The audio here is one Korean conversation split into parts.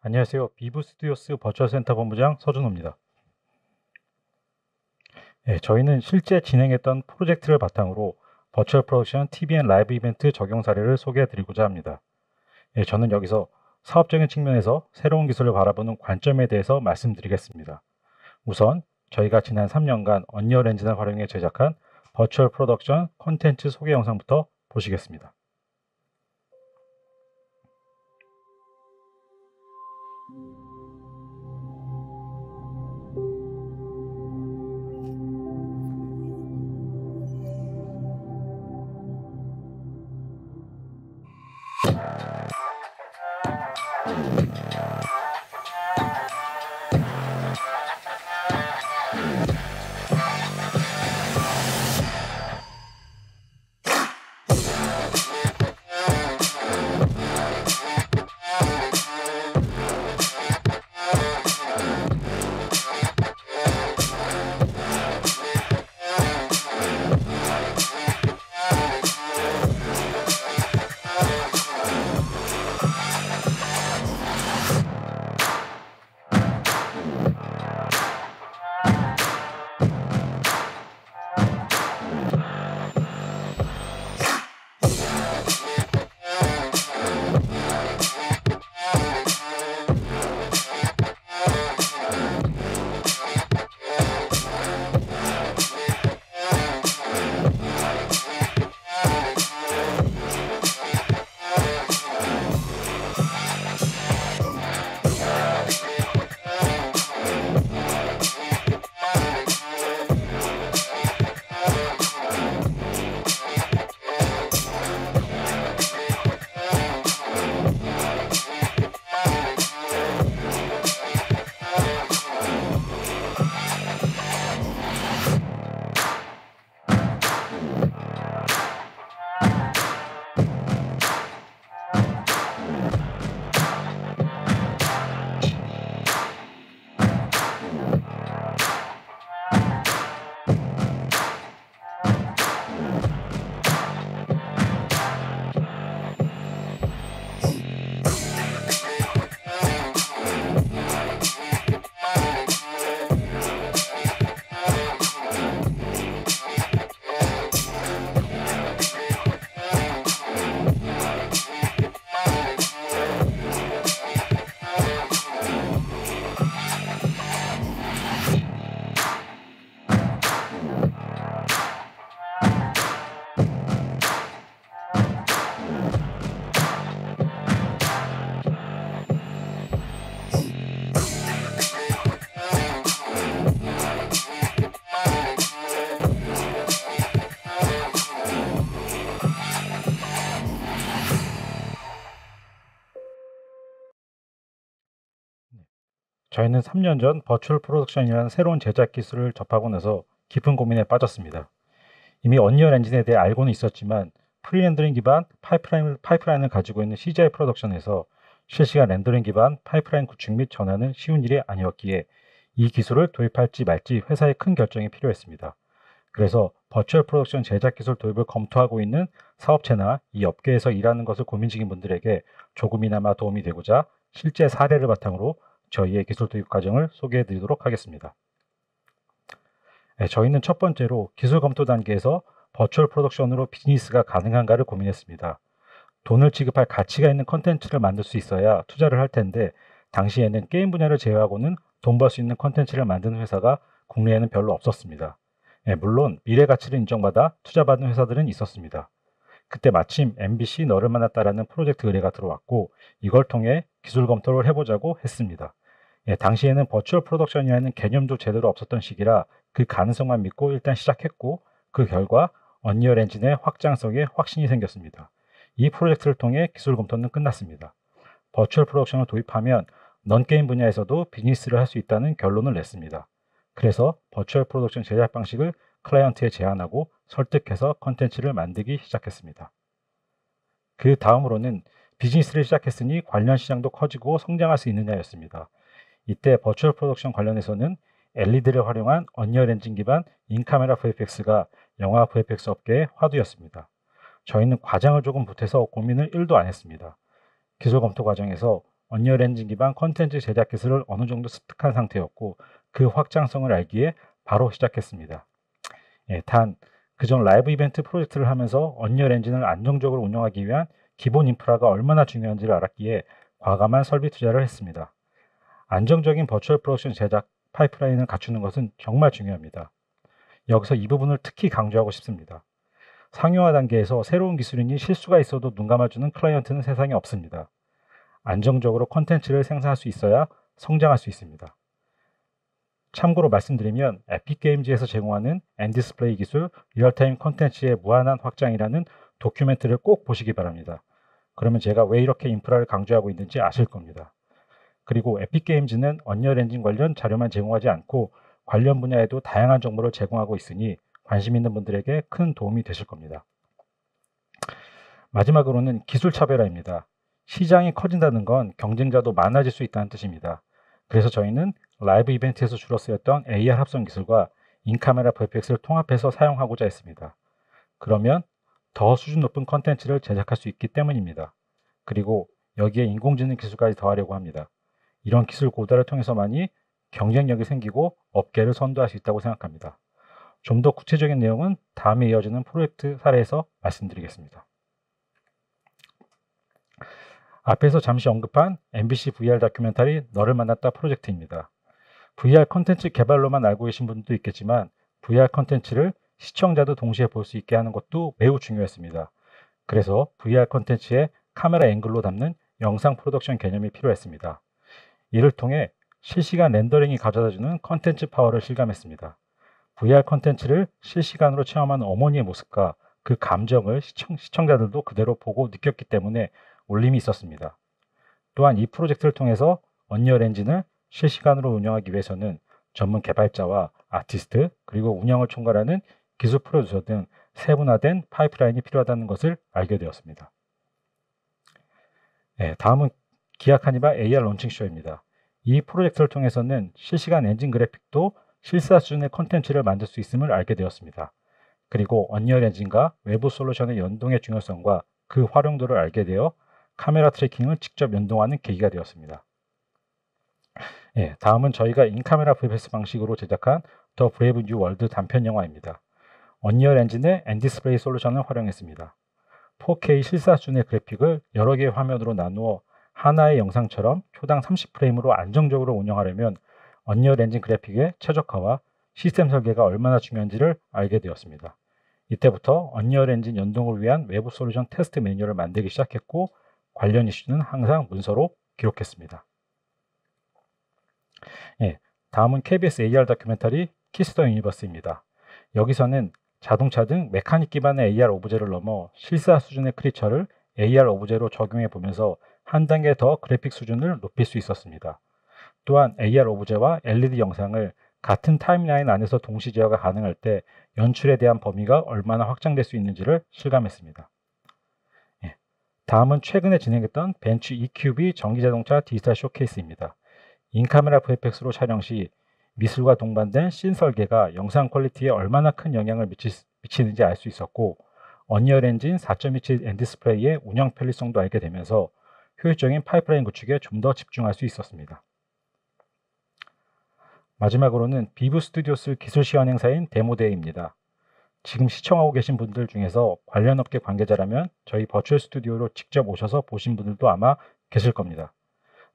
안녕하세요. 비브 스튜디오스 버추얼 센터 본부장 서준호입니다. 네, 저희는 실제 진행했던 프로젝트를 바탕으로 버추얼 프로덕션 TVN 라이브 이벤트 적용 사례를 소개해 드리고자 합니다. 네, 저는 여기서 사업적인 측면에서 새로운 기술을 바라보는 관점에 대해서 말씀드리겠습니다. 우선 저희가 지난 3년간 언리얼 엔진을 활용해 제작한 버추얼 프로덕션 콘텐츠 소개 영상부터 보시겠습니다. 저희는 3년 전 버추얼 프로덕션이라는 새로운 제작 기술을 접하고 나서 깊은 고민에 빠졌습니다. 이미 언리얼 엔진에 대해 알고는 있었지만 프리렌더링 기반 파이프라인을, 파이프라인을 가지고 있는 CGI 프로덕션에서 실시간 렌더링 기반 파이프라인 구축 및 전환은 쉬운 일이 아니었기에 이 기술을 도입할지 말지 회사의 큰 결정이 필요했습니다. 그래서 버추얼 프로덕션 제작 기술 도입을 검토하고 있는 사업체나 이 업계에서 일하는 것을 고민 중인 분들에게 조금이나마 도움이 되고자 실제 사례를 바탕으로 저희의 기술 도입 과정을 소개해 드리도록 하겠습니다. 네, 저희는 첫 번째로 기술 검토 단계에서 버추얼 프로덕션으로 비즈니스가 가능한가를 고민했습니다. 돈을 지급할 가치가 있는 컨텐츠를 만들 수 있어야 투자를 할 텐데 당시에는 게임 분야를 제외하고는 돈 벌 수 있는 컨텐츠를 만드는 회사가 국내에는 별로 없었습니다. 네, 물론 미래 가치를 인정받아 투자받는 회사들은 있었습니다. 그때 마침 MBC 너를 만났다라는 프로젝트 의뢰가 들어왔고 이걸 통해 기술 검토를 해보자고 했습니다. 예, 당시에는 버추얼 프로덕션이라는 개념도 제대로 없었던 시기라 그 가능성만 믿고 일단 시작했고 그 결과 언리얼 엔진의 확장성에 확신이 생겼습니다. 이 프로젝트를 통해 기술 검토는 끝났습니다. 버추얼 프로덕션을 도입하면 넌게임 분야에서도 비즈니스를 할 수 있다는 결론을 냈습니다. 그래서 버추얼 프로덕션 제작 방식을 클라이언트에 제안하고 설득해서 컨텐츠를 만들기 시작했습니다. 그 다음으로는 비즈니스를 시작했으니 관련 시장도 커지고 성장할 수 있느냐였습니다. 이때 버추얼 프로덕션 관련해서는 LED를 활용한 언리얼 엔진 기반 인카메라 VFX가 영화 VFX 업계의 화두였습니다. 저희는 과장을 조금 보태서 고민을 1도 안 했습니다. 기술 검토 과정에서 언리얼 엔진 기반 컨텐츠 제작 기술을 어느 정도 습득한 상태였고 그 확장성을 알기에 바로 시작했습니다. 예, 단 그전 라이브 이벤트 프로젝트를 하면서 언리얼 엔진을 안정적으로 운영하기 위한 기본 인프라가 얼마나 중요한지를 알았기에 과감한 설비 투자를 했습니다. 안정적인 버추얼 프로덕션 제작 파이프라인을 갖추는 것은 정말 중요합니다. 여기서 이 부분을 특히 강조하고 싶습니다. 상용화 단계에서 새로운 기술이니 실수가 있어도 눈 감아주는 클라이언트는 세상에 없습니다. 안정적으로 컨텐츠를 생산할 수 있어야 성장할 수 있습니다. 참고로 말씀드리면 에픽게임즈에서 제공하는 엔디스플레이 기술 리얼타임 컨텐츠의 무한한 확장이라는 도큐멘트를 꼭 보시기 바랍니다. 그러면 제가 왜 이렇게 인프라를 강조하고 있는지 아실 겁니다. 그리고 에픽게임즈는 언리얼 엔진 관련 자료만 제공하지 않고 관련 분야에도 다양한 정보를 제공하고 있으니 관심 있는 분들에게 큰 도움이 되실 겁니다. 마지막으로는 기술 차별화입니다. 시장이 커진다는 건 경쟁자도 많아질 수 있다는 뜻입니다. 그래서 저희는 라이브 이벤트에서 주로 쓰였던 AR 합성 기술과 인카메라 VFX를 통합해서 사용하고자 했습니다. 그러면 더 수준 높은 컨텐츠를 제작할 수 있기 때문입니다. 그리고 여기에 인공지능 기술까지 더하려고 합니다. 이런 기술 고도를 통해서만이 경쟁력이 생기고 업계를 선도할 수 있다고 생각합니다. 좀 더 구체적인 내용은 다음에 이어지는 프로젝트 사례에서 말씀드리겠습니다. 앞에서 잠시 언급한 MBC VR 다큐멘터리 너를 만났다 프로젝트입니다. VR 컨텐츠 개발로만 알고 계신 분도 있겠지만 VR 컨텐츠를 시청자도 동시에 볼 수 있게 하는 것도 매우 중요했습니다. 그래서 VR 컨텐츠에 카메라 앵글로 담는 영상 프로덕션 개념이 필요했습니다. 이를 통해 실시간 렌더링이 가져다주는 컨텐츠 파워를 실감했습니다. VR 컨텐츠를 실시간으로 체험한 어머니의 모습과 그 감정을 시청, 시청자들도 그대로 보고 느꼈기 때문에 올림이 있었습니다. 또한 이 프로젝트를 통해서 언리얼 엔진을 실시간으로 운영하기 위해서는 전문 개발자와 아티스트 그리고 운영을 총괄하는 기술 프로듀서 등 세분화된 파이프라인이 필요하다는 것을 알게 되었습니다. 네, 다음은 기아카니바 AR 론칭쇼입니다. 이 프로젝트를 통해서는 실시간 엔진 그래픽도 실사 수준의 콘텐츠를 만들 수 있음을 알게 되었습니다. 그리고 언리얼 엔진과 외부 솔루션의 연동의 중요성과 그 활용도를 알게 되어 카메라 트래킹을 직접 연동하는 계기가 되었습니다. 예, 다음은 저희가 인카메라 VFS 방식으로 제작한 더 브레이브 뉴 월드 단편 영화입니다. 언리얼 엔진의 엔디스플레이 솔루션을 활용했습니다. 4K 실사 수준의 그래픽을 여러 개의 화면으로 나누어 하나의 영상처럼 초당 30프레임으로 안정적으로 운영하려면 언리얼 엔진 그래픽의 최적화와 시스템 설계가 얼마나 중요한지를 알게 되었습니다. 이때부터 언리얼 엔진 연동을 위한 외부 솔루션 테스트 매뉴얼을 만들기 시작했고 관련 이슈는 항상 문서로 기록했습니다. 예, 다음은 KBS AR 다큐멘터리 키스더 유니버스입니다. 여기서는 자동차 등 메카닉 기반의 AR 오브제를 넘어 실사 수준의 크리처를 AR 오브제로 적용해 보면서 한 단계 더 그래픽 수준을 높일 수 있었습니다. 또한 AR 오브제와 LED 영상을 같은 타임라인 안에서 동시 제어가 가능할 때 연출에 대한 범위가 얼마나 확장될 수 있는지를 실감했습니다. 예. 다음은 최근에 진행했던 벤츠 EQB 전기자동차 디지털 쇼케이스입니다. 인카메라 VFX로 촬영 시 미술과 동반된 씬 설계가 영상 퀄리티에 얼마나 큰 영향을 미치, 는지 알 수 있었고 언리얼 엔진 4.27 엔디스플레이의 운영 편리성도 알게 되면서 효율적인 파이프라인 구축에 좀 더 집중할 수 있었습니다. 마지막으로는 비브 스튜디오 스 기술 시연 행사인 데모데이입니다. 지금 시청하고 계신 분들 중에서 관련 업계 관계자라면 저희 버추얼 스튜디오로 직접 오셔서 보신 분들도 아마 계실 겁니다.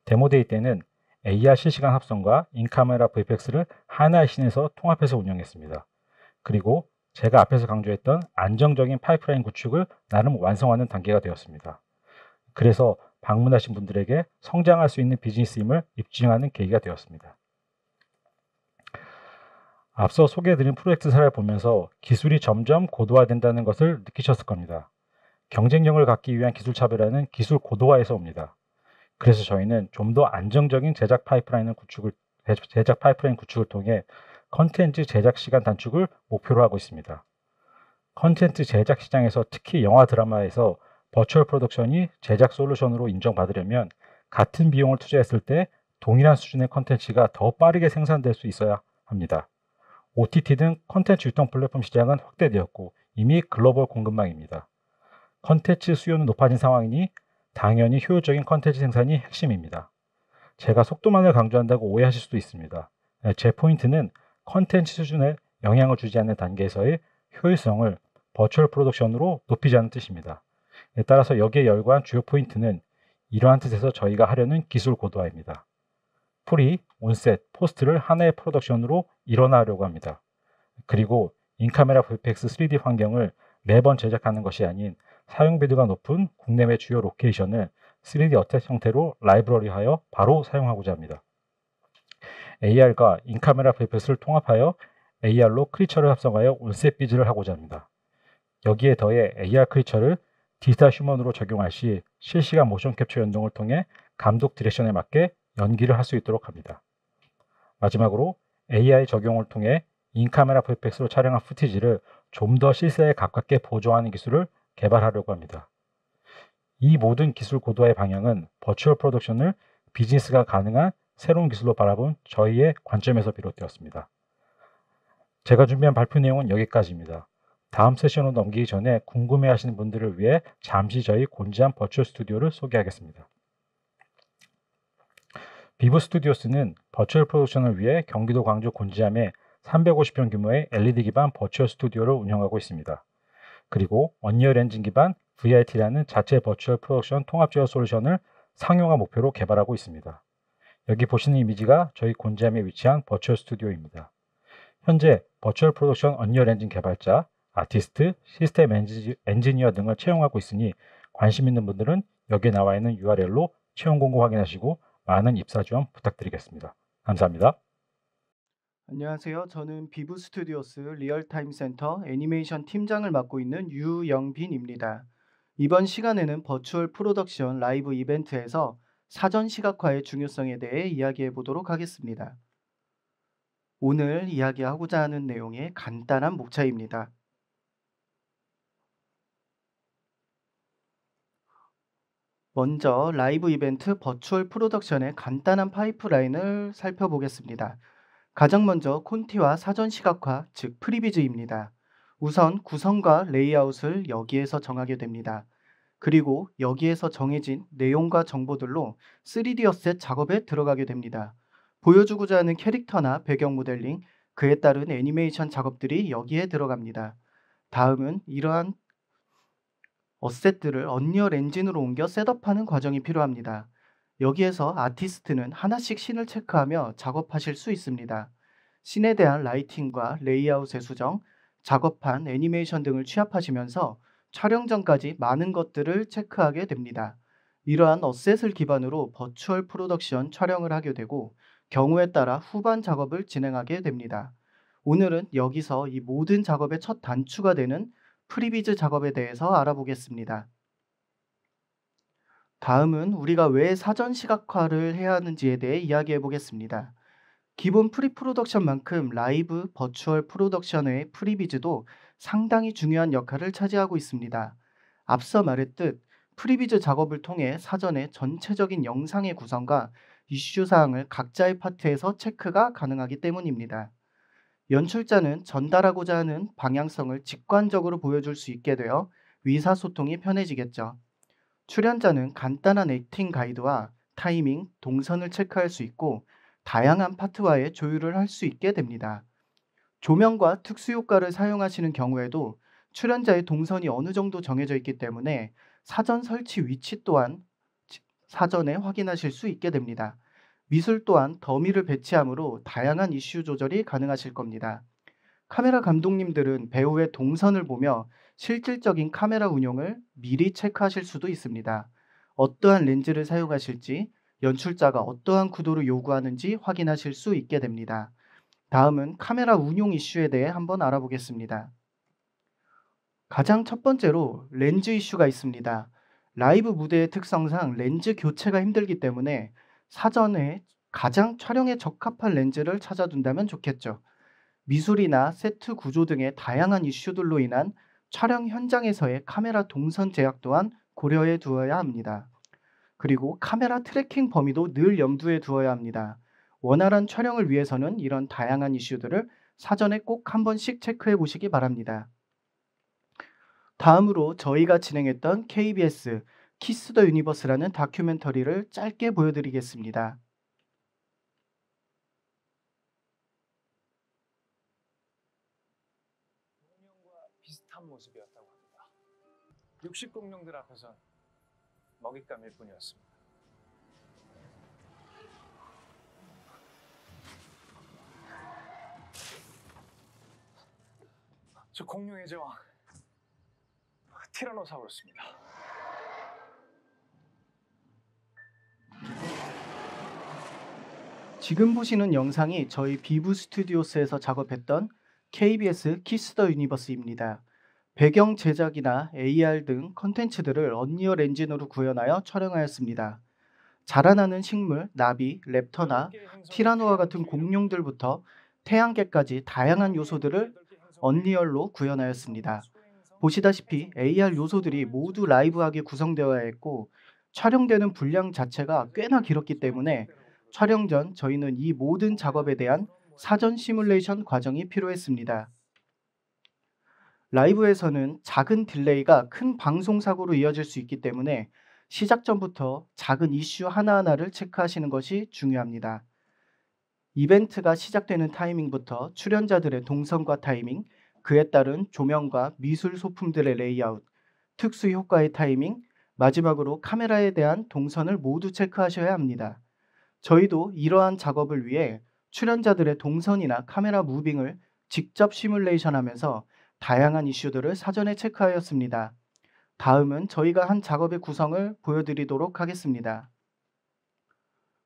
데모데이 때는 AR 실시간 합성과 인카메라 VFX를 하나의 신에서 통합해서 운영했습니다. 그리고 제가 앞에서 강조했던 안정적인 파이프라인 구축을 나름 완성하는 단계가 되었습니다. 그래서 방문하신 분들에게 성장할 수 있는 비즈니스임을 입증하는 계기가 되었습니다. 앞서 소개해드린 프로젝트 사례를 보면서 기술이 점점 고도화된다는 것을 느끼셨을 겁니다. 경쟁력을 갖기 위한 기술 차별화는 기술 고도화에서 옵니다. 그래서 저희는 좀 더 안정적인 제작 파이프라인을 구축을 제작 파이프라인 구축을 통해 컨텐츠 제작 시간 단축을 목표로 하고 있습니다. 컨텐츠 제작 시장에서 특히 영화 드라마에서 버추얼 프로덕션이 제작 솔루션으로 인정받으려면 같은 비용을 투자했을 때 동일한 수준의 컨텐츠가 더 빠르게 생산될 수 있어야 합니다. OTT 등 컨텐츠 유통 플랫폼 시장은 확대되었고 이미 글로벌 공급망입니다. 컨텐츠 수요는 높아진 상황이니 당연히 효율적인 컨텐츠 생산이 핵심입니다. 제가 속도만을 강조한다고 오해하실 수도 있습니다. 네, 제 포인트는 컨텐츠 수준에 영향을 주지 않는 단계에서의 효율성을 버추얼 프로덕션으로 높이자는 뜻입니다. 따라서 여기에 열과한 주요 포인트는 이러한 뜻에서 저희가 하려는 기술 고도화입니다. 풀이 온셋, 포스트를 하나의 프로덕션으로 일어나려고 합니다. 그리고 인카메라 VPX 3D 환경을 매번 제작하는 것이 아닌 사용비도가 높은 국내외 주요 로케이션을 3D 어택 형태로 라이브러리하여 바로 사용하고자 합니다. AR과 인카메라 VPX를 통합하여 AR로 크리처를 합성하여 온셋 비즈를 하고자 합니다. 여기에 더해 AR 크리처를 디지털 휴먼으로 적용할 시 실시간 모션 캡처 연동을 통해 감독 디렉션에 맞게 연기를 할 수 있도록 합니다. 마지막으로 AI 적용을 통해 인카메라 VFX로 촬영한 푸티지를 좀 더 실사에 가깝게 보조하는 기술을 개발하려고 합니다. 이 모든 기술 고도화의 방향은 버추얼 프로덕션을 비즈니스가 가능한 새로운 기술로 바라본 저희의 관점에서 비롯되었습니다. 제가 준비한 발표 내용은 여기까지입니다. 다음 세션으로 넘기기 전에 궁금해하시는 분들을 위해 잠시 저희 곤지암 버추얼 스튜디오를 소개하겠습니다. 비브 스튜디오스는 버추얼 프로덕션을 위해 경기도 광주 곤지암에 350평 규모의 LED 기반 버추얼 스튜디오를 운영하고 있습니다. 그리고 언리얼 엔진 기반 VIT라는 자체 버추얼 프로덕션 통합 제어 솔루션을 상용화 목표로 개발하고 있습니다. 여기 보시는 이미지가 저희 곤지암에 위치한 버추얼 스튜디오입니다. 현재 버추얼 프로덕션 언리얼 엔진 개발자, 아티스트, 시스템 엔지니어 등을 채용하고 있으니 관심 있는 분들은 여기에 나와 있는 URL로 채용 공고 확인하시고 많은 입사 지원 부탁드리겠습니다. 감사합니다. 안녕하세요. 저는 비브 스튜디오스 리얼타임 센터 애니메이션 팀장을 맡고 있는 유영빈입니다. 이번 시간에는 버추얼 프로덕션 라이브 이벤트에서 사전 시각화의 중요성에 대해 이야기해 보도록 하겠습니다. 오늘 이야기하고자 하는 내용의 간단한 목차입니다. 먼저 라이브 이벤트 버추얼 프로덕션의 간단한 파이프라인을 살펴보겠습니다. 가장 먼저 콘티와 사전 시각화, 즉 프리비즈입니다. 우선 구성과 레이아웃을 여기에서 정하게 됩니다. 그리고 여기에서 정해진 내용과 정보들로 3D 어셋 작업에 들어가게 됩니다. 보여주고자 하는 캐릭터나 배경 모델링, 그에 따른 애니메이션 작업들이 여기에 들어갑니다. 다음은 이러한 어셋들을 언리얼 엔진으로 옮겨 셋업하는 과정이 필요합니다. 여기에서 아티스트는 하나씩 신을 체크하며 작업하실 수 있습니다. 신에 대한 라이팅과 레이아웃의 수정, 작업한 애니메이션 등을 취합하시면서 촬영 전까지 많은 것들을 체크하게 됩니다. 이러한 어셋을 기반으로 버추얼 프로덕션 촬영을 하게 되고 경우에 따라 후반 작업을 진행하게 됩니다. 오늘은 여기서 이 모든 작업의 첫 단추가 되는 프리비즈 작업에 대해서 알아보겠습니다. 다음은 우리가 왜 사전 시각화를 해야 하는지에 대해 이야기해 보겠습니다. 기본 프리 프로덕션만큼 라이브 버추얼 프로덕션의 프리비즈도 상당히 중요한 역할을 차지하고 있습니다. 앞서 말했듯 프리비즈 작업을 통해 사전에 전체적인 영상의 구성과 이슈 사항을 각자의 파트에서 체크가 가능하기 때문입니다. 연출자는 전달하고자 하는 방향성을 직관적으로 보여줄 수 있게 되어 의사소통이 편해지겠죠. 출연자는 간단한 액팅 가이드와 타이밍, 동선을 체크할 수 있고 다양한 파트와의 조율을 할 수 있게 됩니다. 조명과 특수효과를 사용하시는 경우에도 출연자의 동선이 어느 정도 정해져 있기 때문에 사전 설치 위치 또한 사전에 확인하실 수 있게 됩니다. 미술 또한 더미를 배치함으로 다양한 이슈 조절이 가능하실 겁니다. 카메라 감독님들은 배우의 동선을 보며 실질적인 카메라 운용을 미리 체크하실 수도 있습니다. 어떠한 렌즈를 사용하실지, 연출자가 어떠한 구도를 요구하는지 확인하실 수 있게 됩니다. 다음은 카메라 운용 이슈에 대해 한번 알아보겠습니다. 가장 첫 번째로 렌즈 이슈가 있습니다. 라이브 무대의 특성상 렌즈 교체가 힘들기 때문에 사전에 가장 촬영에 적합한 렌즈를 찾아둔다면 좋겠죠. 미술이나 세트 구조 등의 다양한 이슈들로 인한 촬영 현장에서의 카메라 동선 제약 또한 고려해 두어야 합니다. 그리고 카메라 트래킹 범위도 늘 염두에 두어야 합니다. 원활한 촬영을 위해서는 이런 다양한 이슈들을 사전에 꼭 한 번씩 체크해 보시기 바랍니다. 다음으로 저희가 진행했던 KBS 키스 더 유니버스라는 다큐멘터리를 짧게 보여드리겠습니다. 비슷한 모습이었다고 합니다. 60공룡들 앞에선 먹잇감일 뿐이었습니다. 저 공룡의 제왕 티라노사우루스입니다. 지금 보시는 영상이 저희 비브 스튜디오스에서 작업했던 KBS 키스 더 유니버스입니다. 배경 제작이나 AR 등 컨텐츠들을 언리얼 엔진으로 구현하여 촬영하였습니다. 자라나는 식물, 나비, 랩터나 티라노와 같은 공룡들부터 태양계까지 다양한 요소들을 언리얼로 구현하였습니다. 보시다시피 AR 요소들이 모두 라이브하게 구성되어야 했고 촬영되는 분량 자체가 꽤나 길었기 때문에 촬영 전 저희는 이 모든 작업에 대한 사전 시뮬레이션 과정이 필요했습니다. 라이브에서는 작은 딜레이가 큰 방송 사고로 이어질 수 있기 때문에 시작 전부터 작은 이슈 하나하나를 체크하시는 것이 중요합니다. 이벤트가 시작되는 타이밍부터 출연자들의 동선과 타이밍, 그에 따른 조명과 미술 소품들의 레이아웃, 특수 효과의 타이밍, 마지막으로 카메라에 대한 동선을 모두 체크하셔야 합니다. 저희도 이러한 작업을 위해 출연자들의 동선이나 카메라 무빙을 직접 시뮬레이션 하면서 다양한 이슈들을 사전에 체크하였습니다. 다음은 저희가 한 작업의 구성을 보여드리도록 하겠습니다.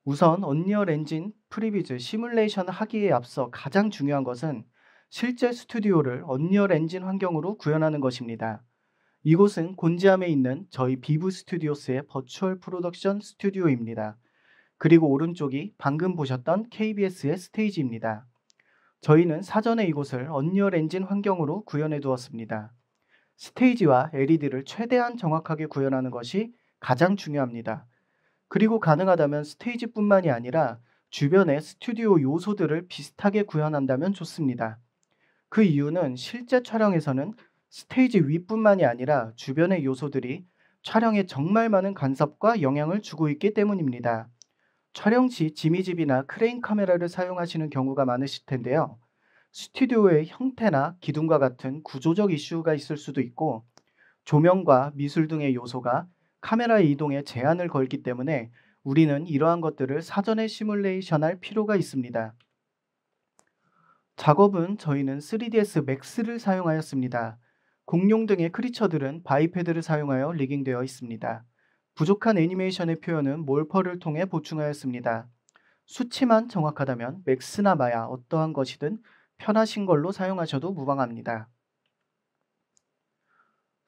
우선 언리얼 엔진 프리비즈 시뮬레이션 하기에 앞서 가장 중요한 것은 실제 스튜디오를 언리얼 엔진 환경으로 구현하는 것입니다. 이곳은 곤지암에 있는 저희 비브 스튜디오스의 버추얼 프로덕션 스튜디오입니다. 그리고 오른쪽이 방금 보셨던 KBS의 스테이지입니다. 저희는 사전에 이곳을 언리얼 엔진 환경으로 구현해 두었습니다. 스테이지와 LED를 최대한 정확하게 구현하는 것이 가장 중요합니다. 그리고 가능하다면 스테이지뿐만이 아니라 주변의 스튜디오 요소들을 비슷하게 구현한다면 좋습니다. 그 이유는 실제 촬영에서는 스테이지 위뿐만이 아니라 주변의 요소들이 촬영에 정말 많은 간섭과 영향을 주고 있기 때문입니다. 촬영 시 지미집이나 크레인 카메라를 사용하시는 경우가 많으실 텐데요. 스튜디오의 형태나 기둥과 같은 구조적 이슈가 있을 수도 있고 조명과 미술 등의 요소가 카메라의 이동에 제한을 걸기 때문에 우리는 이러한 것들을 사전에 시뮬레이션할 필요가 있습니다. 작업은 저희는 3ds max를 사용하였습니다. 공룡 등의 크리처들은 바이패드를 사용하여 리깅되어 있습니다. 부족한 애니메이션의 표현은 몰퍼를 통해 보충하였습니다. 수치만 정확하다면 맥스나 마야 어떠한 것이든 편하신 걸로 사용하셔도 무방합니다.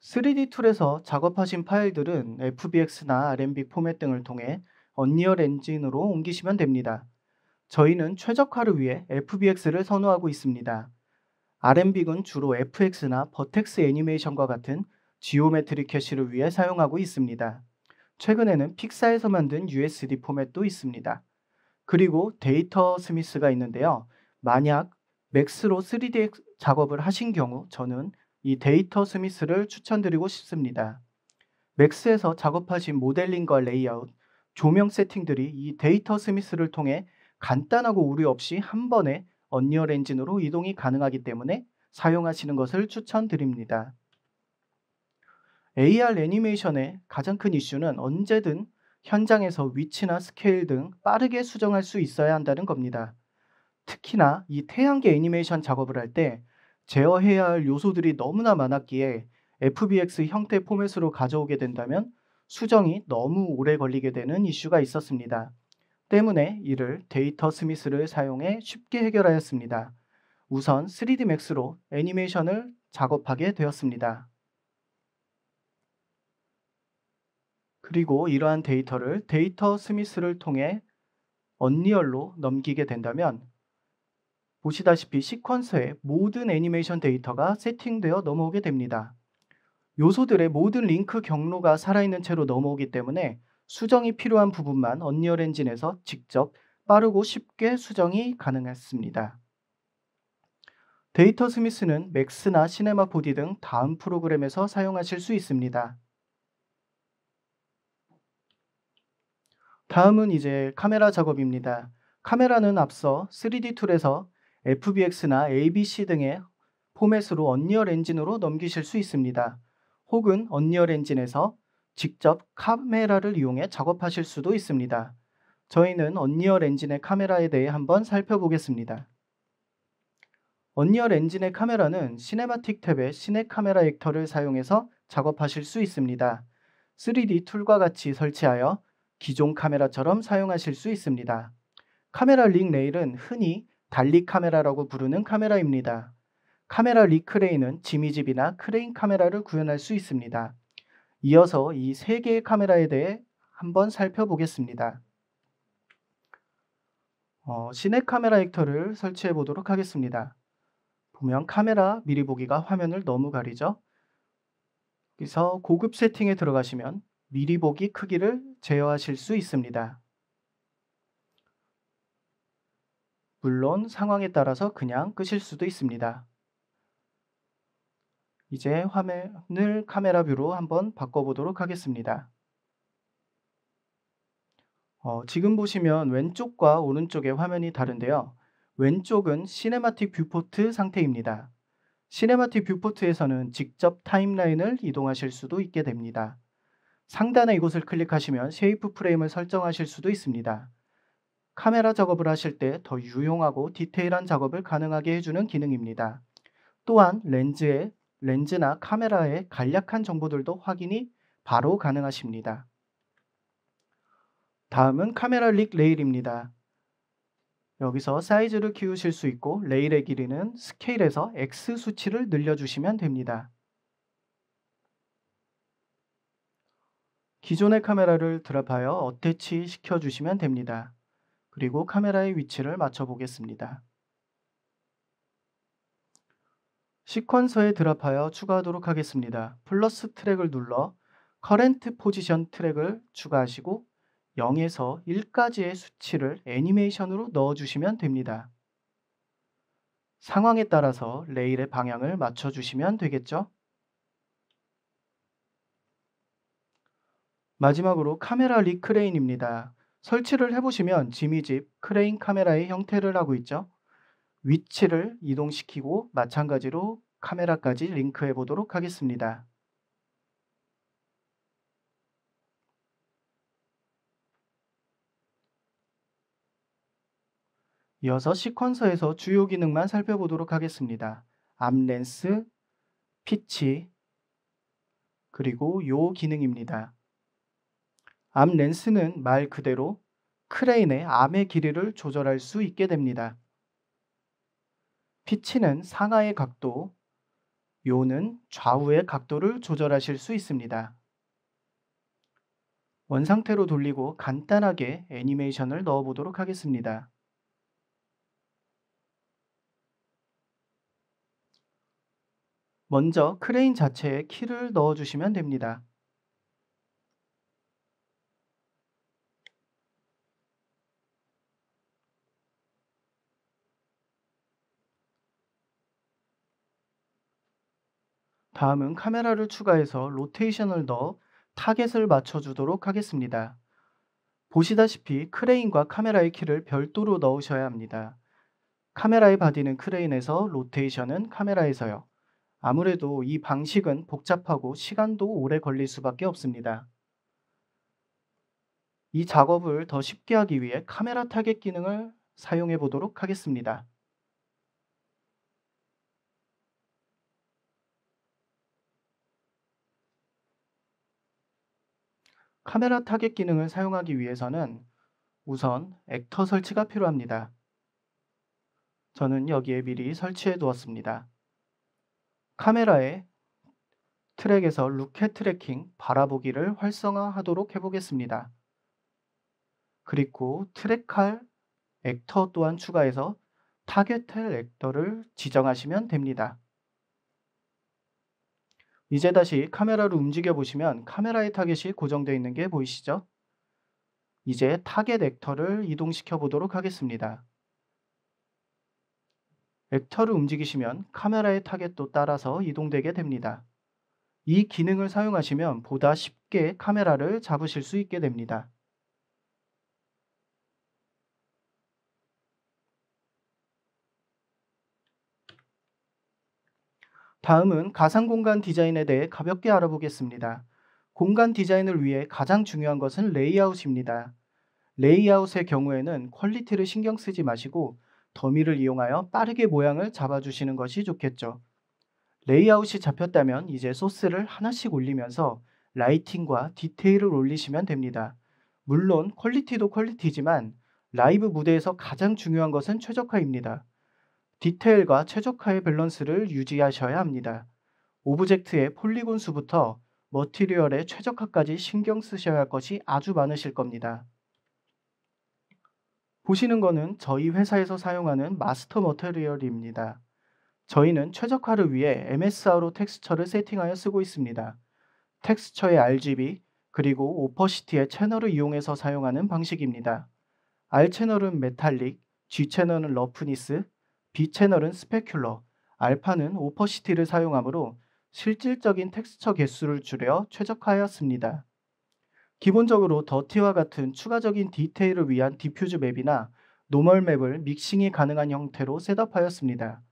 3D 툴에서 작업하신 파일들은 FBX나 RMB 포맷 등을 통해 언리얼 엔진으로 옮기시면 됩니다. 저희는 최적화를 위해 FBX를 선호하고 있습니다. r m b 은 주로 FX나 버텍스 애니메이션과 같은 지오메트리 캐시를 위해 사용하고 있습니다. 최근에는 픽사에서 만든 USD 포맷도 있습니다. 그리고 데이터 스미스가 있는데요. 만약 맥스로 3D 작업을 하신 경우 저는 이 데이터 스미스를 추천드리고 싶습니다. 맥스에서 작업하신 모델링과 레이아웃, 조명 세팅들이 이 데이터 스미스를 통해 간단하고 오류 없이 한 번에 언리얼 엔진으로 이동이 가능하기 때문에 사용하시는 것을 추천드립니다. AR 애니메이션의 가장 큰 이슈는 언제든 현장에서 위치나 스케일 등 빠르게 수정할 수 있어야 한다는 겁니다. 특히나 이 태양계 애니메이션 작업을 할 때 제어해야 할 요소들이 너무나 많았기에 FBX 형태 포맷으로 가져오게 된다면 수정이 너무 오래 걸리게 되는 이슈가 있었습니다. 때문에 이를 데이터 스미스를 사용해 쉽게 해결하였습니다. 우선 3D max로 애니메이션을 작업하게 되었습니다. 그리고 이러한 데이터를 데이터 스미스를 통해 언리얼로 넘기게 된다면 보시다시피 시퀀서의 모든 애니메이션 데이터가 세팅되어 넘어오게 됩니다. 요소들의 모든 링크 경로가 살아있는 채로 넘어오기 때문에 수정이 필요한 부분만 언리얼 엔진에서 직접 빠르고 쉽게 수정이 가능했습니다. 데이터 스미스는 맥스나 시네마 보디 등 다음 프로그램에서 사용하실 수 있습니다. 다음은 이제 카메라 작업입니다. 카메라는 앞서 3D 툴에서 FBX나 ABC 등의 포맷으로 언리얼 엔진으로 넘기실 수 있습니다. 혹은 언리얼 엔진에서 직접 카메라를 이용해 작업하실 수도 있습니다. 저희는 언리얼 엔진의 카메라에 대해 한번 살펴보겠습니다. 언리얼 엔진의 카메라는 시네마틱 탭의 시네 카메라 액터를 사용해서 작업하실 수 있습니다. 3D 툴과 같이 설치하여 기존 카메라처럼 사용하실 수 있습니다. 카메라 릭 레일은 흔히 달리 카메라라고 부르는 카메라입니다. 카메라 리 크레인은 지미집이나 크레인 카메라를 구현할 수 있습니다. 이어서 이 세 개의 카메라에 대해 한번 살펴보겠습니다. 어, 시내 카메라 액터를 설치해 보도록 하겠습니다. 보면 카메라 미리 보기가 화면을 너무 가리죠. 그래서 고급 세팅에 들어가시면 미리 보기 크기를 제어하실 수 있습니다. 물론 상황에 따라서 그냥 끄실 수도 있습니다. 이제 화면을 카메라 뷰로 한번 바꿔보도록 하겠습니다. 어, 지금 보시면 왼쪽과 오른쪽의 화면이 다른데요. 왼쪽은 시네마틱 뷰포트 상태입니다. 시네마틱 뷰포트에서는 직접 타임라인을 이동하실 수도 있게 됩니다. 상단의 이곳을 클릭하시면 쉐이프 프레임을 설정하실 수도 있습니다. 카메라 작업을 하실 때 더 유용하고 디테일한 작업을 가능하게 해주는 기능입니다. 또한 렌즈의 렌즈나 카메라의 간략한 정보들도 확인이 바로 가능하십니다. 다음은 카메라 릭 레일입니다. 여기서 사이즈를 키우실 수 있고 레일의 길이는 스케일에서 X 수치를 늘려주시면 됩니다. 기존의 카메라를 드랍하여 어태치 시켜주시면 됩니다. 그리고 카메라의 위치를 맞춰보겠습니다. 시퀀서에 드랍하여 추가하도록 하겠습니다. 플러스 트랙을 눌러 커렌트 포지션 트랙을 추가하시고 0에서 1까지의 수치를 애니메이션으로 넣어주시면 됩니다. 상황에 따라서 레일의 방향을 맞춰주시면 되겠죠? 마지막으로 카메라 리크레인입니다. 설치를 해보시면 지미집 크레인 카메라의 형태를 하고 있죠. 위치를 이동시키고 마찬가지로 카메라까지 링크해 보도록 하겠습니다. 이어서 시퀀서에서 주요 기능만 살펴보도록 하겠습니다. 암렌스, 피치, 그리고 요 기능입니다. 암 렌스는 말 그대로 크레인의 암의 길이를 조절할 수 있게 됩니다. 피치는 상하의 각도, 요는 좌우의 각도를 조절하실 수 있습니다. 원상태로 돌리고 간단하게 애니메이션을 넣어보도록 하겠습니다. 먼저 크레인 자체에 키를 넣어주시면 됩니다. 다음은 카메라를 추가해서 로테이션을 넣어 타겟을 맞춰주도록 하겠습니다. 보시다시피 크레인과 카메라의 키를 별도로 넣으셔야 합니다. 카메라의 바디는 크레인에서 로테이션은 카메라에서요. 아무래도 이 방식은 복잡하고 시간도 오래 걸릴 수밖에 없습니다. 이 작업을 더 쉽게 하기 위해 카메라 타겟 기능을 사용해 보도록 하겠습니다. 카메라 타겟 기능을 사용하기 위해서는 우선 액터 설치가 필요합니다. 저는 여기에 미리 설치해 두었습니다. 카메라에 트랙에서 루켓 트래킹 바라보기를 활성화하도록 해보겠습니다. 그리고 트랙할 액터 또한 추가해서 타겟할 액터를 지정하시면 됩니다. 이제 다시 카메라를 움직여 보시면 카메라의 타겟이 고정되어 있는 게 보이시죠? 이제 타겟 액터를 이동시켜 보도록 하겠습니다. 액터를 움직이시면 카메라의 타겟도 따라서 이동되게 됩니다. 이 기능을 사용하시면 보다 쉽게 카메라를 잡으실 수 있게 됩니다. 다음은 가상 공간 디자인에 대해 가볍게 알아보겠습니다. 공간 디자인을 위해 가장 중요한 것은 레이아웃입니다. 레이아웃의 경우에는 퀄리티를 신경 쓰지 마시고 더미를 이용하여 빠르게 모양을 잡아주시는 것이 좋겠죠. 레이아웃이 잡혔다면 이제 소스를 하나씩 올리면서 라이팅과 디테일을 올리시면 됩니다. 물론 퀄리티도 퀄리티지만 라이브 무대에서 가장 중요한 것은 최적화입니다. 디테일과 최적화의 밸런스를 유지하셔야 합니다. 오브젝트의 폴리곤 수부터 머티리얼의 최적화까지 신경 쓰셔야 할 것이 아주 많으실 겁니다. 보시는 것은 저희 회사에서 사용하는 마스터 머티리얼입니다. 저희는 최적화를 위해 MSR로 텍스처를 세팅하여 쓰고 있습니다. 텍스처의 RGB 그리고 오퍼시티의 채널을 이용해서 사용하는 방식입니다. R 채널은 메탈릭, G 채널은 러프니스, B채널은 스페큘러, 알파는 오퍼시티를 사용하므로 실질적인 텍스처 개수를 줄여 최적화하였습니다. 기본적으로 더티와 같은 추가적인 디테일을 위한 디퓨즈 맵이나 노멀 맵을 믹싱이 가능한 형태로 셋업하였습니다.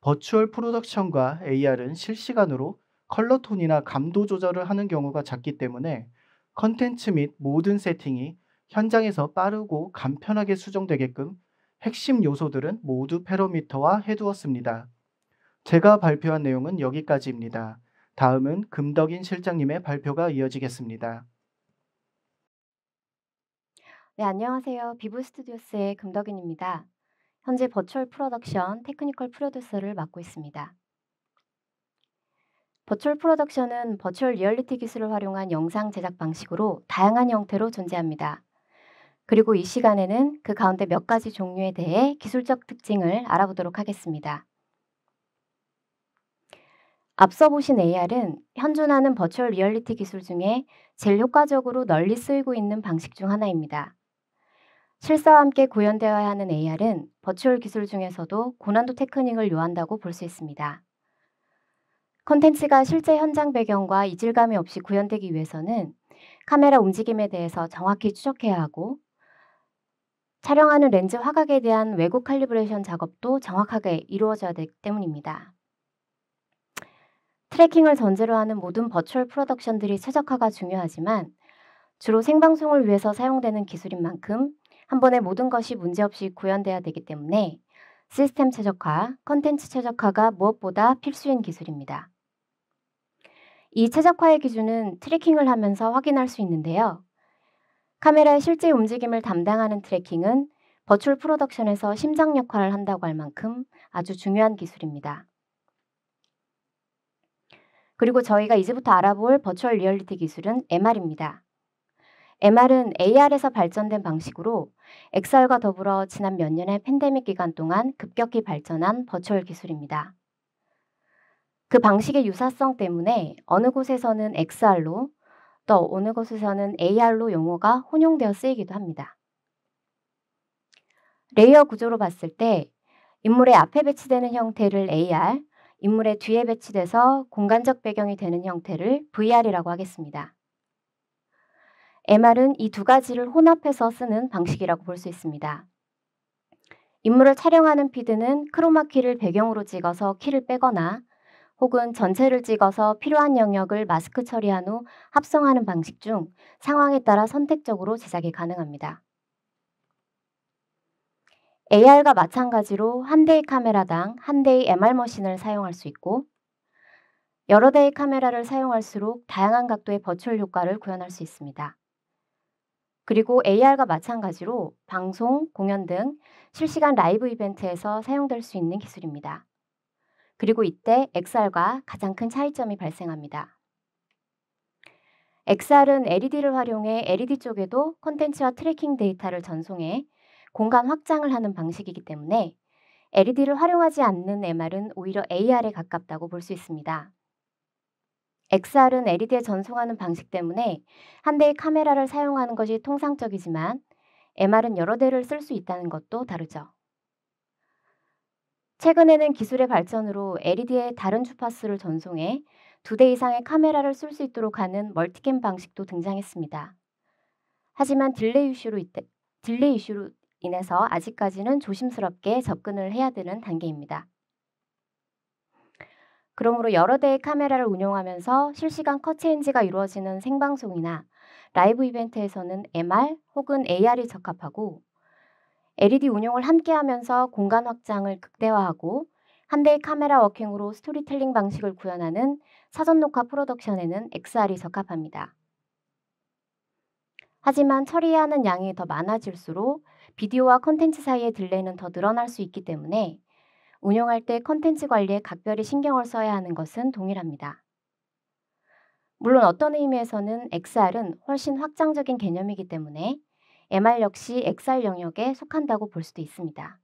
버추얼 프로덕션과 AR은 실시간으로 컬러톤이나 감도 조절을 하는 경우가 작기 때문에 컨텐츠 및 모든 세팅이 현장에서 빠르고 간편하게 수정되게끔 핵심 요소들은 모두 페로미터와 해두었습니다. 제가 발표한 내용은 여기까지입니다. 다음은 금덕인 실장님의 발표가 이어지겠습니다. 네, 안녕하세요. 비브 스튜디오스의 금덕인입니다. 현재 버추얼 프로덕션 테크니컬 프로듀서를 맡고 있습니다. 버추얼 프로덕션은 버추얼 리얼리티 기술을 활용한 영상 제작 방식으로 다양한 형태로 존재합니다. 그리고 이 시간에는 그 가운데 몇 가지 종류에 대해 기술적 특징을 알아보도록 하겠습니다. 앞서 보신 AR은 현존하는 버추얼 리얼리티 기술 중에 제일 효과적으로 널리 쓰이고 있는 방식 중 하나입니다. 실사와 함께 구현되어야 하는 AR은 버추얼 기술 중에서도 고난도 테크닉을 요한다고 볼 수 있습니다. 컨텐츠가 실제 현장 배경과 이질감이 없이 구현되기 위해서는 카메라 움직임에 대해서 정확히 추적해야 하고 촬영하는 렌즈 화각에 대한 외국 칼리브레이션 작업도 정확하게 이루어져야 되기 때문입니다. 트래킹을 전제로 하는 모든 버추얼 프로덕션들이 최적화가 중요하지만 주로 생방송을 위해서 사용되는 기술인 만큼 한 번에 모든 것이 문제없이 구현돼야 되기 때문에 시스템 최적화, 컨텐츠 최적화가 무엇보다 필수인 기술입니다. 이 최적화의 기준은 트래킹을 하면서 확인할 수 있는데요. 카메라의 실제 움직임을 담당하는 트래킹은 버츄얼 프로덕션에서 심장 역할을 한다고 할 만큼 아주 중요한 기술입니다. 그리고 저희가 이제부터 알아볼 버츄얼 리얼리티 기술은 MR입니다. MR은 AR에서 발전된 방식으로 XR과 더불어 지난 몇 년의 팬데믹 기간 동안 급격히 발전한 버츄얼 기술입니다. 그 방식의 유사성 때문에 어느 곳에서는 XR로 또 어느 곳에서는 AR로 용어가 혼용되어 쓰이기도 합니다. 레이어 구조로 봤을 때 인물의 앞에 배치되는 형태를 AR, 인물의 뒤에 배치돼서 공간적 배경이 되는 형태를 VR이라고 하겠습니다. MR은 이 두 가지를 혼합해서 쓰는 방식이라고 볼 수 있습니다. 인물을 촬영하는 피드는 크로마키를 배경으로 찍어서 키를 빼거나 혹은 전체를 찍어서 필요한 영역을 마스크 처리한 후 합성하는 방식 중 상황에 따라 선택적으로 제작이 가능합니다. AR과 마찬가지로 한 대의 카메라당 한 대의 MR 머신을 사용할 수 있고 여러 대의 카메라를 사용할수록 다양한 각도의 버추얼 효과를 구현할 수 있습니다. 그리고 AR과 마찬가지로 방송, 공연 등 실시간 라이브 이벤트에서 사용될 수 있는 기술입니다. 그리고 이때 XR과 가장 큰 차이점이 발생합니다. XR은 LED를 활용해 LED 쪽에도 콘텐츠와 트래킹 데이터를 전송해 공간 확장을 하는 방식이기 때문에 LED를 활용하지 않는 MR은 오히려 AR에 가깝다고 볼 수 있습니다. XR은 LED에 전송하는 방식 때문에 한 대의 카메라를 사용하는 것이 통상적이지만 MR은 여러 대를 쓸 수 있다는 것도 다르죠. 최근에는 기술의 발전으로 LED의 다른 주파수를 전송해 두 대 이상의 카메라를 쓸 수 있도록 하는 멀티캠 방식도 등장했습니다. 하지만 딜레이 이슈로, 이때, 딜레이 이슈로 인해서 아직까지는 조심스럽게 접근을 해야 되는 단계입니다. 그러므로 여러 대의 카메라를 운용하면서 실시간 컷 체인지가 이루어지는 생방송이나 라이브 이벤트에서는 MR 혹은 AR이 적합하고 LED 운용을 함께하면서 공간 확장을 극대화하고 한대의 카메라 워킹으로 스토리텔링 방식을 구현하는 사전 녹화 프로덕션에는 XR이 적합합니다. 하지만 처리해야 하는 양이 더 많아질수록 비디오와 컨텐츠 사이의 딜레이는 더 늘어날 수 있기 때문에 운영할 때 컨텐츠 관리에 각별히 신경을 써야 하는 것은 동일합니다. 물론 어떤 의미에서는 XR은 훨씬 확장적인 개념이기 때문에 MR 역시 XR 영역에 속한다고 볼 수도 있습니다.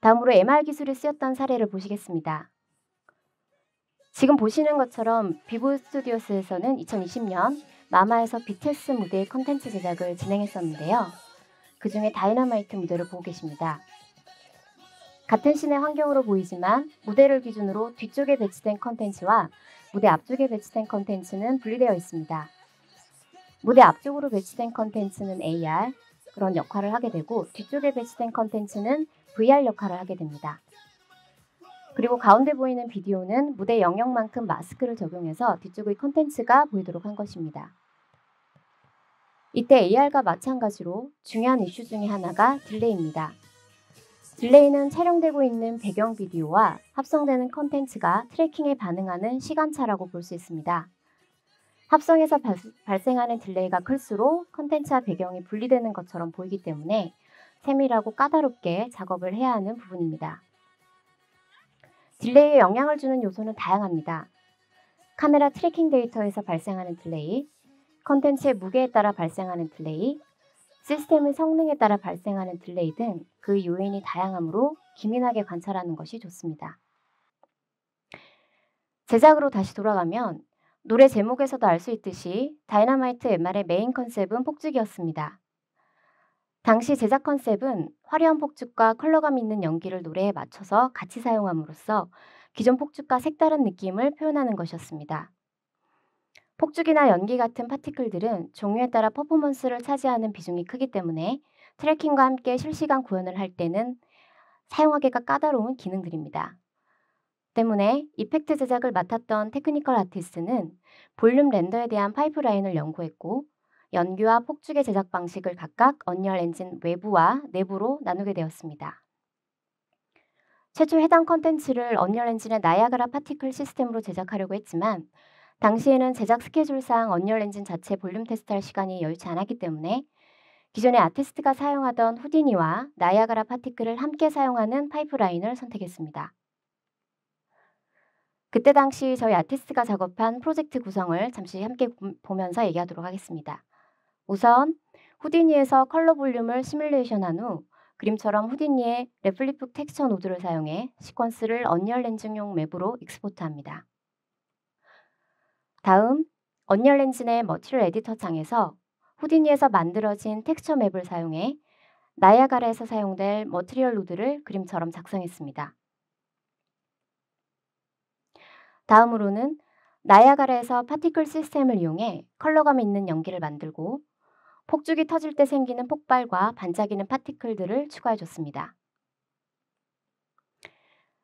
다음으로 MR 기술이 쓰였던 사례를 보시겠습니다. 지금 보시는 것처럼 비보 스튜디오스에서는 2020년 마마에서 BTS 무대 컨텐츠 제작을 진행했었는데요. 그 중에 다이너마이트 무대를 보고 계십니다. 같은 시내 환경으로 보이지만 무대를 기준으로 뒤쪽에 배치된 컨텐츠와 무대 앞쪽에 배치된 컨텐츠는 분리되어 있습니다. 무대 앞쪽으로 배치된 컨텐츠는 AR 그런 역할을 하게 되고 뒤쪽에 배치된 컨텐츠는 VR 역할을 하게 됩니다. 그리고 가운데 보이는 비디오는 무대 영역만큼 마스크를 적용해서 뒤쪽의 컨텐츠가 보이도록 한 것입니다. 이때 AR과 마찬가지로 중요한 이슈 중의 하나가 딜레이입니다. 딜레이는 촬영되고 있는 배경 비디오와 합성되는 컨텐츠가 트래킹에 반응하는 시간차라고 볼 수 있습니다. 합성에서 발생하는 딜레이가 클수록 컨텐츠와 배경이 분리되는 것처럼 보이기 때문에 세밀하고 까다롭게 작업을 해야 하는 부분입니다. 딜레이에 영향을 주는 요소는 다양합니다. 카메라 트래킹 데이터에서 발생하는 딜레이, 컨텐츠의 무게에 따라 발생하는 딜레이, 시스템의 성능에 따라 발생하는 딜레이 등 그 요인이 다양하므로 기민하게 관찰하는 것이 좋습니다. 제작으로 다시 돌아가면 노래 제목에서도 알 수 있듯이 다이너마이트 MR의 메인 컨셉은 폭죽이었습니다. 당시 제작 컨셉은 화려한 폭죽과 컬러감 있는 연기를 노래에 맞춰서 같이 사용함으로써 기존 폭죽과 색다른 느낌을 표현하는 것이었습니다. 폭죽이나 연기 같은 파티클들은 종류에 따라 퍼포먼스를 차지하는 비중이 크기 때문에 트래킹과 함께 실시간 구현을 할 때는 사용하기가 까다로운 기능들입니다. 때문에 이펙트 제작을 맡았던 테크니컬 아티스트는 볼륨 렌더에 대한 파이프라인을 연구했고 연규와 폭죽의 제작 방식을 각각 언리얼 엔진 외부와 내부로 나누게 되었습니다. 최초 해당 컨텐츠를 언리얼 엔진의 나야그라 파티클 시스템으로 제작하려고 했지만 당시에는 제작 스케줄상 언리얼 엔진 자체 볼륨 테스트할 시간이 여유치 않았기 때문에 기존의 아티스트가 사용하던 후디니와 나야그라 파티클을 함께 사용하는 파이프라인을 선택했습니다. 그때 당시 저희 아티스트가 작업한 프로젝트 구성을 잠시 함께 보면서 얘기하도록 하겠습니다. 우선 후디니에서 컬러 볼륨을 시뮬레이션한 후 그림처럼 후디니의 레플리프 텍스처 노드를 사용해 시퀀스를 언리얼 렌즈용 맵으로 익스포트합니다. 다음 언리얼 렌즈 내 머티리얼 에디터 창에서 후디니에서 만들어진 텍스처 맵을 사용해 나야가라에서 사용될 머티리얼 노드를 그림처럼 작성했습니다. 다음으로는 나야가라에서 파티클 시스템을 이용해 컬러감 있는 연기를 만들고 폭죽이 터질 때 생기는 폭발과 반짝이는 파티클들을 추가해줬습니다.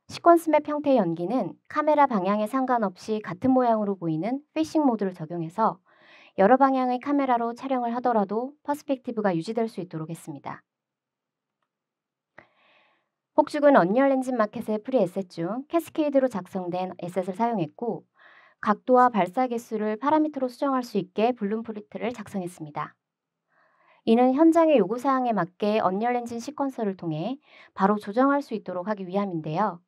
시퀀스 맵 형태의 연기는 카메라 방향에 상관없이 같은 모양으로 보이는 피싱 모드를 적용해서 여러 방향의 카메라로 촬영을 하더라도 퍼스펙티브가 유지될 수 있도록 했습니다. 폭죽은 언리얼 엔진 마켓의 프리에셋 중 캐스케이드로 작성된 에셋을 사용했고 각도와 발사 개수를 파라미터로 수정할 수 있게 블룸프리트를 작성했습니다. 이는 현장의 요구사항에 맞게 언리얼 엔진 시퀀서를 통해 바로 조정할 수 있도록 하기 위함인데요.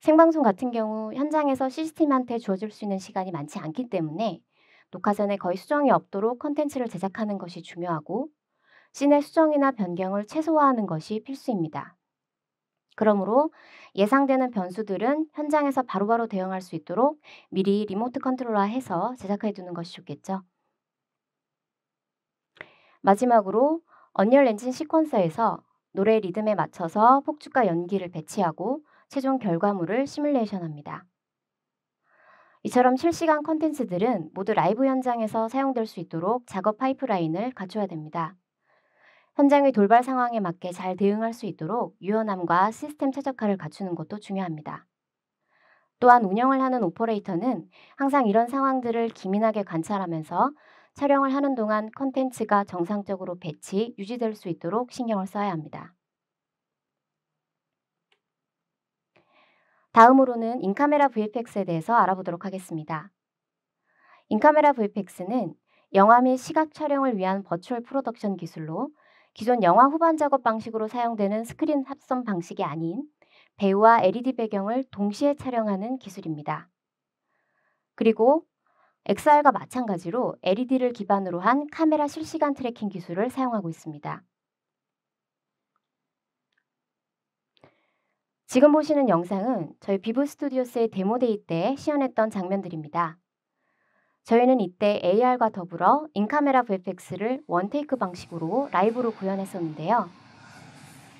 생방송 같은 경우 현장에서 시스템한테 주어질 수 있는 시간이 많지 않기 때문에 녹화 전에 거의 수정이 없도록 컨텐츠를 제작하는 것이 중요하고 씬의 수정이나 변경을 최소화하는 것이 필수입니다. 그러므로 예상되는 변수들은 현장에서 바로바로 대응할 수 있도록 미리 리모트 컨트롤러해서 제작해 두는 것이 좋겠죠. 마지막으로 언리얼 엔진 시퀀서에서 노래 리듬에 맞춰서 폭죽과 연기를 배치하고 최종 결과물을 시뮬레이션합니다. 이처럼 실시간 컨텐츠들은 모두 라이브 현장에서 사용될 수 있도록 작업 파이프라인을 갖춰야 됩니다. 현장의 돌발 상황에 맞게 잘 대응할 수 있도록 유연함과 시스템 최적화를 갖추는 것도 중요합니다. 또한 운영을 하는 오퍼레이터는 항상 이런 상황들을 기민하게 관찰하면서 촬영을 하는 동안 컨텐츠가 정상적으로 배치, 유지될 수 있도록 신경을 써야 합니다. 다음으로는 인카메라 VFX에 대해서 알아보도록 하겠습니다. 인카메라 VFX는 영화 및 시각 촬영을 위한 버추얼 프로덕션 기술로 기존 영화 후반 작업 방식으로 사용되는 스크린 합성 방식이 아닌 배우와 LED 배경을 동시에 촬영하는 기술입니다. 그리고 XR과 마찬가지로 LED를 기반으로 한 카메라 실시간 트래킹 기술을 사용하고 있습니다. 지금 보시는 영상은 저희 비브 스튜디오스의 데모데이 때 시연했던 장면들입니다. 저희는 이때 AR과 더불어 인카메라 VFX를 원테이크 방식으로 라이브로 구현했었는데요.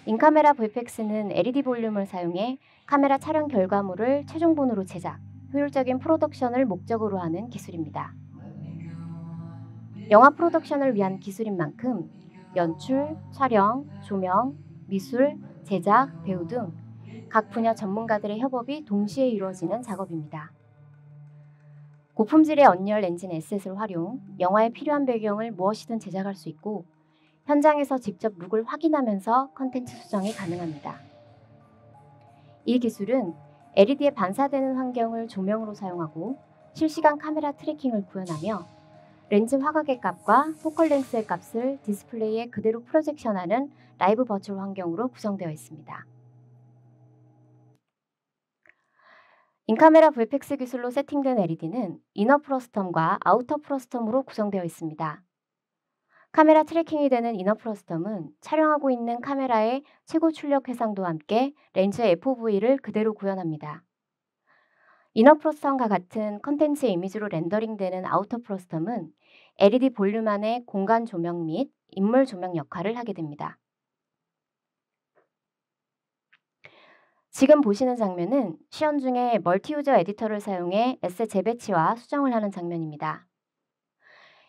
인카메라 VFX는 LED 볼륨을 사용해 카메라 촬영 결과물을 최종본으로 제작, 효율적인 프로덕션을 목적으로 하는 기술입니다. 영화 프로덕션을 위한 기술인 만큼 연출, 촬영, 조명, 미술, 제작, 배우 등 각 분야 전문가들의 협업이 동시에 이루어지는 작업입니다. 고품질의 언리얼 엔진 SS를 활용, 영화에 필요한 배경을 무엇이든 제작할 수 있고 현장에서 직접 룩을 확인하면서 컨텐츠 수정이 가능합니다. 이 기술은 LED에 반사되는 환경을 조명으로 사용하고 실시간 카메라 트래킹을 구현하며 렌즈 화각의 값과 포컬 렌스의 값을 디스플레이에 그대로 프로젝션하는 라이브 버추얼 환경으로 구성되어 있습니다. 인카메라 불펙스 기술로 세팅된 LED는 이너 프로스텀과 아우터 프로스텀으로 구성되어 있습니다. 카메라 트래킹이 되는 이너 프로스텀은 촬영하고 있는 카메라의 최고 출력 해상도 와 함께 렌즈의 FOV를 그대로 구현합니다. 이너 프로스텀과 같은 컨텐츠 이미지로 렌더링되는 아우터 프로스텀은 LED 볼륨 안의 공간 조명 및 인물 조명 역할을 하게 됩니다. 지금 보시는 장면은 시연 중에 멀티유저 에디터를 사용해 에세 재배치와 수정을 하는 장면입니다.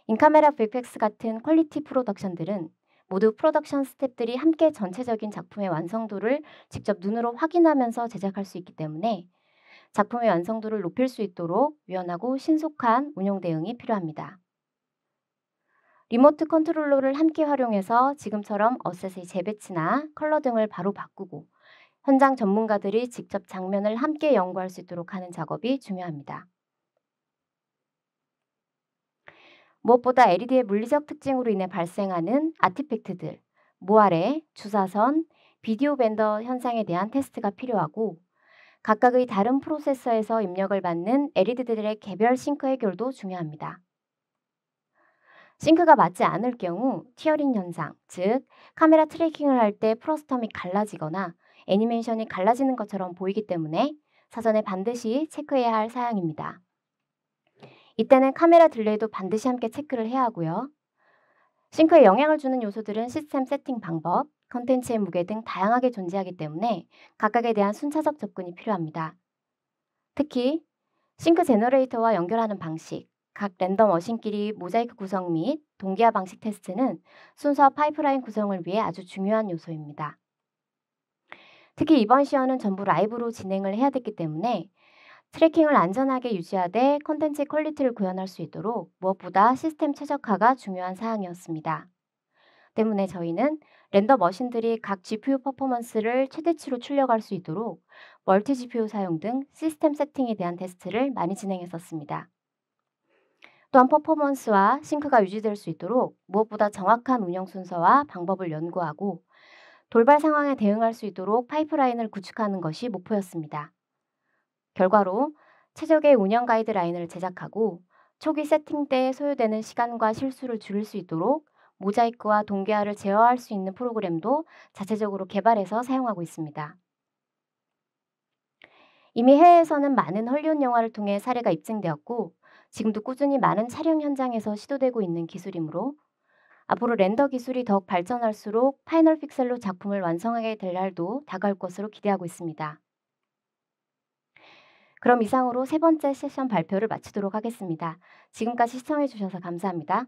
인카메라 VFX 같은 퀄리티 프로덕션들은 모두 프로덕션 스텝들이 함께 전체적인 작품의 완성도를 직접 눈으로 확인하면서 제작할 수 있기 때문에 작품의 완성도를 높일 수 있도록 유연하고 신속한 운영 대응이 필요합니다. 리모트 컨트롤러를 함께 활용해서 지금처럼 어셋의 재배치나 컬러 등을 바로 바꾸고 현장 전문가들이 직접 장면을 함께 연구할 수 있도록 하는 작업이 중요합니다. 무엇보다 LED의 물리적 특징으로 인해 발생하는 아티팩트들, 모아래, 주사선, 비디오 밴더 현상에 대한 테스트가 필요하고 각각의 다른 프로세서에서 입력을 받는 LED들의 개별 싱크 해결도 중요합니다. 싱크가 맞지 않을 경우 티어링 현상, 즉 카메라 트래킹을 할 때 프로스텀이 갈라지거나 애니메이션이 갈라지는 것처럼 보이기 때문에 사전에 반드시 체크해야 할 사항입니다. 이때는 카메라 딜레이도 반드시 함께 체크를 해야 하고요. 싱크에 영향을 주는 요소들은 시스템 세팅 방법, 컨텐츠의 무게 등 다양하게 존재하기 때문에 각각에 대한 순차적 접근이 필요합니다. 특히 싱크 제너레이터와 연결하는 방식, 각 랜덤 어신끼리 모자이크 구성 및 동기화 방식 테스트는 순서 파이프라인 구성을 위해 아주 중요한 요소입니다. 특히 이번 시연은 전부 라이브로 진행을 해야 됐기 때문에 트래킹을 안전하게 유지하되 컨텐츠 퀄리티를 구현할 수 있도록 무엇보다 시스템 최적화가 중요한 사항이었습니다. 때문에 저희는 랜더 머신들이 각 GPU 퍼포먼스를 최대치로 출력할 수 있도록 멀티 GPU 사용 등 시스템 세팅에 대한 테스트를 많이 진행했었습니다. 또한 퍼포먼스와 싱크가 유지될 수 있도록 무엇보다 정확한 운영 순서와 방법을 연구하고 돌발 상황에 대응할 수 있도록 파이프라인을 구축하는 것이 목표였습니다. 결과로 최적의 운영 가이드라인을 제작하고 초기 세팅 때 소요되는 시간과 실수를 줄일 수 있도록 모자이크와 동기화를 제어할 수 있는 프로그램도 자체적으로 개발해서 사용하고 있습니다. 이미 해외에서는 많은 헐리우 영화를 통해 사례가 입증되었고 지금도 꾸준히 많은 촬영 현장에서 시도되고 있는 기술이므로 앞으로 렌더 기술이 더욱 발전할수록 파이널 픽셀로 작품을 완성하게 될 날도 다가올 것으로 기대하고 있습니다. 그럼 이상으로 세 번째 세션 발표를 마치도록 하겠습니다. 지금까지 시청해주셔서 감사합니다.